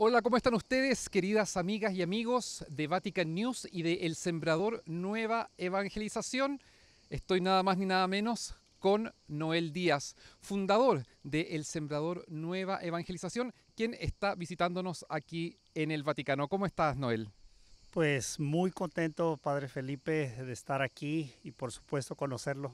Hola, ¿cómo están ustedes, queridas amigas y amigos de Vatican News y de El Sembrador Nueva Evangelización? Estoy nada más ni nada menos con Noel Díaz, fundador de El Sembrador Nueva Evangelización, quien está visitándonos aquí en el Vaticano. ¿Cómo estás, Noel? Pues muy contento, Padre Felipe, de estar aquí y por supuesto conocerlo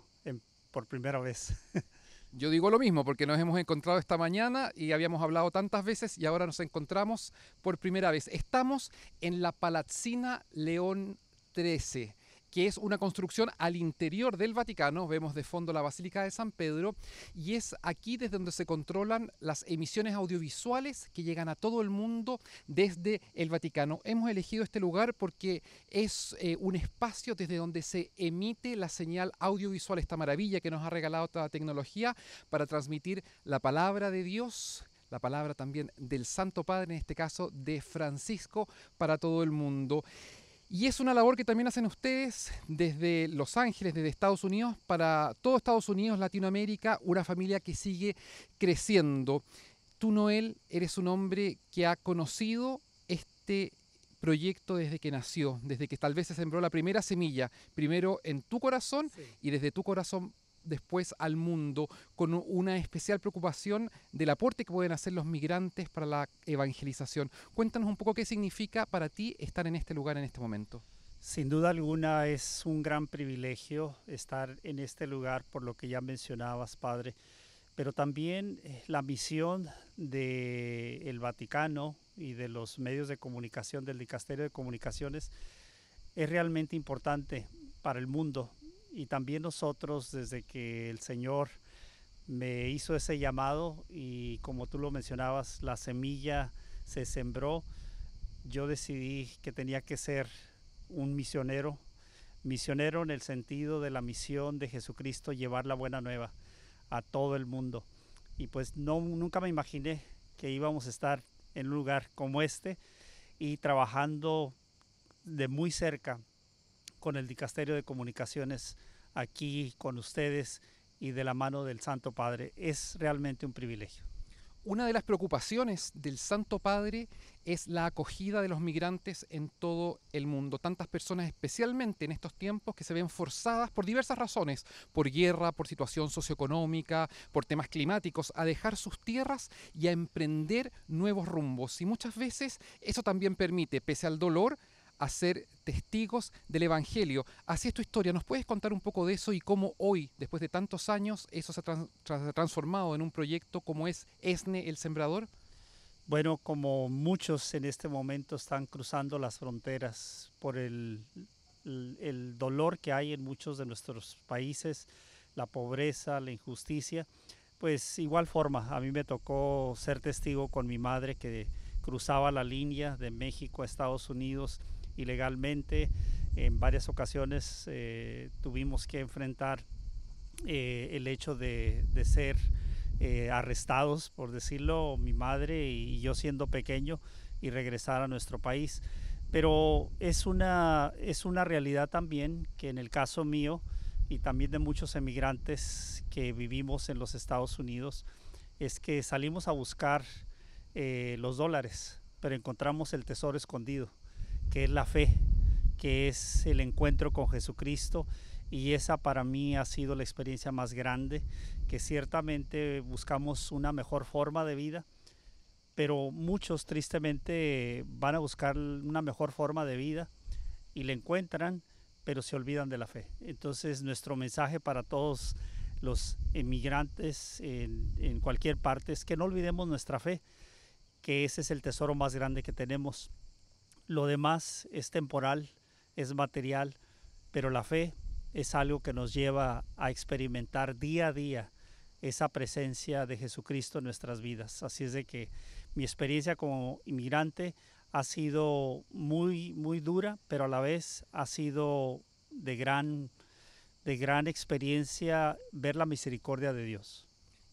por primera vez. Yo digo lo mismo porque nos hemos encontrado esta mañana y habíamos hablado tantas veces y ahora nos encontramos por primera vez. Estamos en la Palazzina León 13 que es una construcción al interior del Vaticano. Vemos de fondo la Basílica de San Pedro y es aquí desde donde se controlan las emisiones audiovisuales que llegan a todo el mundo desde el Vaticano. Hemos elegido este lugar porque es eh, un espacio desde donde se emite la señal audiovisual, esta maravilla que nos ha regalado la tecnología para transmitir la palabra de Dios la palabra también del Santo Padre, en este caso de Francisco, para todo el mundo. Y es una labor que también hacen ustedes desde Los Ángeles, desde Estados Unidos, para todo Estados Unidos, Latinoamérica, una familia que sigue creciendo. Tú, Noel, eres un hombre que ha conocido este proyecto desde que nació, desde que tal vez se sembró la primera semilla, primero en tu corazón y desde tu corazón después al mundo con una especial preocupación del aporte que pueden hacer los migrantes para la evangelización. Cuéntanos un poco qué significa para ti estar en este lugar en este momento. Sin duda alguna es un gran privilegio estar en este lugar por lo que ya mencionabas, Padre, pero también eh, la misión del el Vaticano y de los medios de comunicación del Dicasterio de Comunicaciones es realmente importante para el mundo y también nosotros desde que el Señor me hizo ese llamado y como tú lo mencionabas, la semilla se sembró, yo decidí que tenía que ser un misionero, misionero en el sentido de la misión de Jesucristo, llevar la buena nueva a todo el mundo. Y pues no, nunca me imaginé que íbamos a estar en un lugar como este y trabajando de muy cerca con el Dicasterio de Comunicaciones aquí con ustedes y de la mano del Santo Padre. Es realmente un privilegio. Una de las preocupaciones del Santo Padre es la acogida de los migrantes en todo el mundo. Tantas personas, especialmente en estos tiempos, que se ven forzadas por diversas razones, por guerra, por situación socioeconómica, por temas climáticos, a dejar sus tierras y a emprender nuevos rumbos. Y muchas veces eso también permite, pese al dolor, a ser testigos del Evangelio. Así es tu historia. ¿Nos puedes contar un poco de eso y cómo hoy, después de tantos años, eso se ha, transformado en un proyecto como es ESNE el Sembrador? Bueno, como muchos en este momento están cruzando las fronteras por el dolor que hay en muchos de nuestros países, la pobreza, la injusticia, pues igual forma, a mí me tocó ser testigo con mi madre que cruzaba la línea de México a Estados Unidos ilegalmente. En varias ocasiones eh, tuvimos que enfrentar eh, el hecho de, ser eh, arrestados, por decirlo, mi madre y yo siendo pequeño y regresar a nuestro país. Pero es una, es una realidad también que en el caso mío y también de muchos emigrantes que vivimos en los Estados Unidos, es que salimos a buscar los dólares, pero encontramos el tesoro escondido que es la fe, que es el encuentro con Jesucristo. Y esa para mí ha sido la experiencia más grande, que ciertamente buscamos una mejor forma de vida, pero muchos tristemente van a buscar una mejor forma de vida y la encuentran, pero se olvidan de la fe. Entonces nuestro mensaje para todos los emigrantes en, en, cualquier parte es que no olvidemos nuestra fe, que ese es el tesoro más grande que tenemos lo demás es temporal, es material, pero la fe es algo que nos lleva a experimentar día a día esa presencia de Jesucristo en nuestras vidas. Así es de que mi experiencia como inmigrante ha sido muy, muy dura, pero a la vez ha sido de gran, de gran experiencia ver la misericordia de Dios.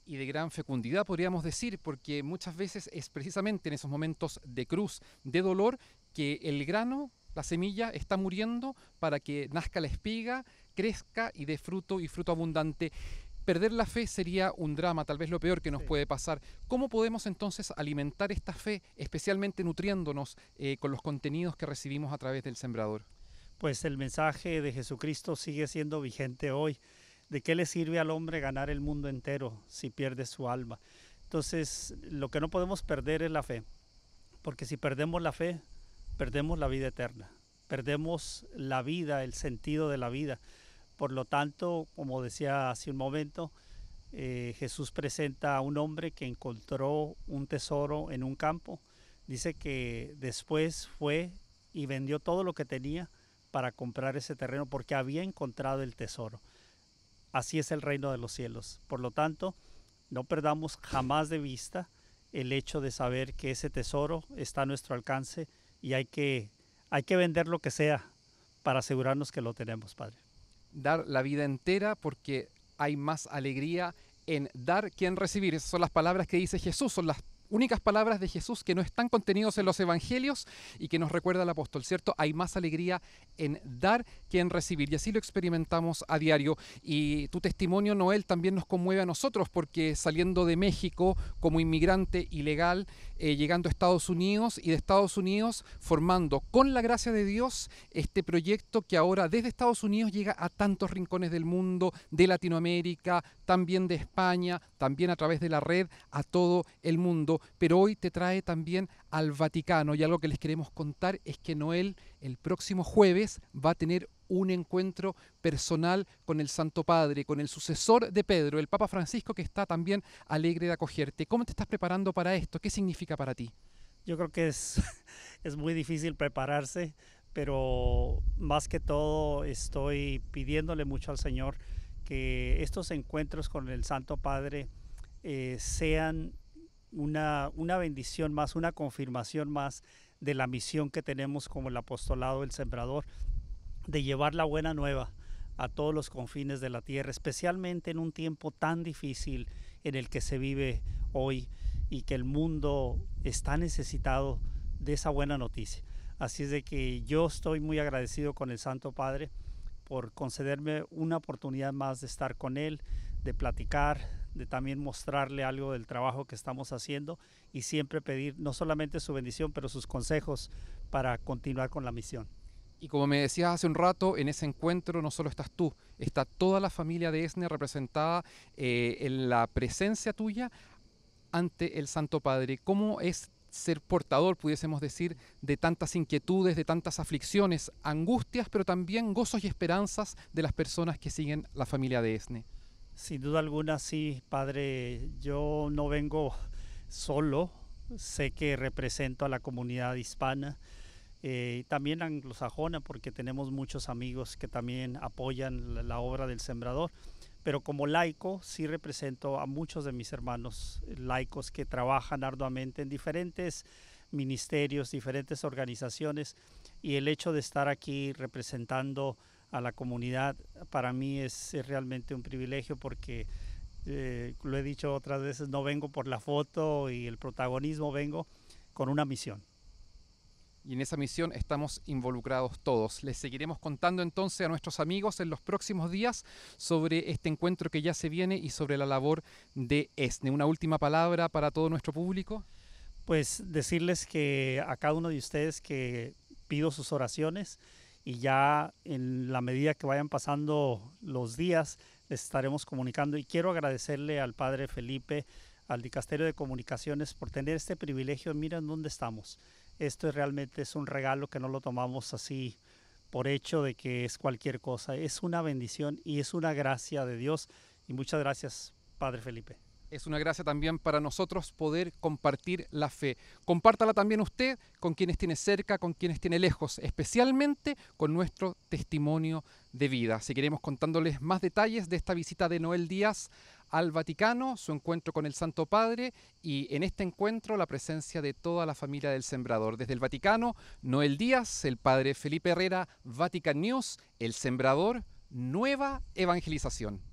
Y de gran fecundidad, podríamos decir, porque muchas veces es precisamente en esos momentos de cruz, de dolor, que el grano, la semilla, está muriendo para que nazca la espiga, crezca y dé fruto y fruto abundante. Perder la fe sería un drama, tal vez lo peor que nos puede pasar. ¿Cómo podemos entonces alimentar esta fe, especialmente nutriéndonos eh, con los contenidos que recibimos a través del sembrador? Pues el mensaje de Jesucristo sigue siendo vigente hoy. ¿De qué le sirve al hombre ganar el mundo entero si pierde su alma? Entonces, lo que no podemos perder es la fe, porque si perdemos la fe, perdemos la vida eterna, perdemos la vida, el sentido de la vida. Por lo tanto, como decía hace un momento, eh, Jesús presenta a un hombre que encontró un tesoro en un campo. Dice que después fue y vendió todo lo que tenía para comprar ese terreno porque había encontrado el tesoro. Así es el reino de los cielos. Por lo tanto, no perdamos jamás de vista el hecho de saber que ese tesoro está a nuestro alcance y hay que, hay que vender lo que sea para asegurarnos que lo tenemos, Padre. Dar la vida entera porque hay más alegría en dar que en recibir. Esas son las palabras que dice Jesús, son las únicas palabras de Jesús que no están contenidos en los evangelios y que nos recuerda el apóstol, ¿cierto? Hay más alegría en dar que en recibir y así lo experimentamos a diario. Y tu testimonio, Noel, también nos conmueve a nosotros porque saliendo de México como inmigrante ilegal, eh, llegando a Estados Unidos y de Estados Unidos formando con la gracia de Dios este proyecto que ahora desde Estados Unidos llega a tantos rincones del mundo, de Latinoamérica, también de España, también a través de la red a todo el mundo pero hoy te trae también al Vaticano y algo que les queremos contar es que Noel el próximo jueves va a tener un encuentro personal con el Santo Padre, con el sucesor de Pedro, el Papa Francisco, que está también alegre de acogerte. ¿Cómo te estás preparando para esto? ¿Qué significa para ti? Yo creo que es, es muy difícil prepararse, pero más que todo estoy pidiéndole mucho al Señor que estos encuentros con el Santo Padre eh, sean una, bendición más, una confirmación más de la misión que tenemos como el apostolado del sembrador, de llevar la buena nueva a todos los confines de la tierra, especialmente en un tiempo tan difícil en el que se vive hoy y que el mundo está necesitado de esa buena noticia. Así es de que yo estoy muy agradecido con el Santo Padre por concederme una oportunidad más de estar con él, de platicar, de también mostrarle algo del trabajo que estamos haciendo y siempre pedir no solamente su bendición, pero sus consejos para continuar con la misión. Y como me decías hace un rato, en ese encuentro no solo estás tú, está toda la familia de Esne representada eh, en la presencia tuya ante el Santo Padre. ¿Cómo es ser portador, pudiésemos decir, de tantas inquietudes, de tantas aflicciones, angustias, pero también gozos y esperanzas de las personas que siguen la familia de Esne? Sin duda alguna, sí, padre, yo no vengo solo, sé que represento a la comunidad hispana. Eh, también anglosajona, porque tenemos muchos amigos que también apoyan la, obra del sembrador. Pero como laico sí represento a muchos de mis hermanos laicos que trabajan arduamente en diferentes ministerios, diferentes organizaciones y el hecho de estar aquí representando a la comunidad, para mí es, realmente un privilegio porque, eh, lo he dicho otras veces, no vengo por la foto y el protagonismo, vengo con una misión. Y en esa misión estamos involucrados todos. Les seguiremos contando entonces a nuestros amigos en los próximos días sobre este encuentro que ya se viene y sobre la labor de ESNE. Una última palabra para todo nuestro público. Pues decirles que a cada uno de ustedes que pido sus oraciones y ya en la medida que vayan pasando los días les estaremos comunicando y quiero agradecerle al padre Felipe, al Dicasterio de Comunicaciones por tener este privilegio. Miren dónde estamos. Esto es realmente es un regalo que no lo tomamos así por hecho de que es cualquier cosa. Es una bendición y es una gracia de Dios. Y muchas gracias, Padre Felipe es una gracia también para nosotros poder compartir la fe. Compártala también usted con quienes tiene cerca, con quienes tiene lejos, especialmente con nuestro testimonio de vida. Seguiremos contándoles más detalles de esta visita de Noel Díaz al Vaticano, su encuentro con el Santo Padre y en este encuentro la presencia de toda la familia del Sembrador. Desde el Vaticano, Noel Díaz, el Padre Felipe Herrera, Vatican News, el Sembrador, nueva evangelización.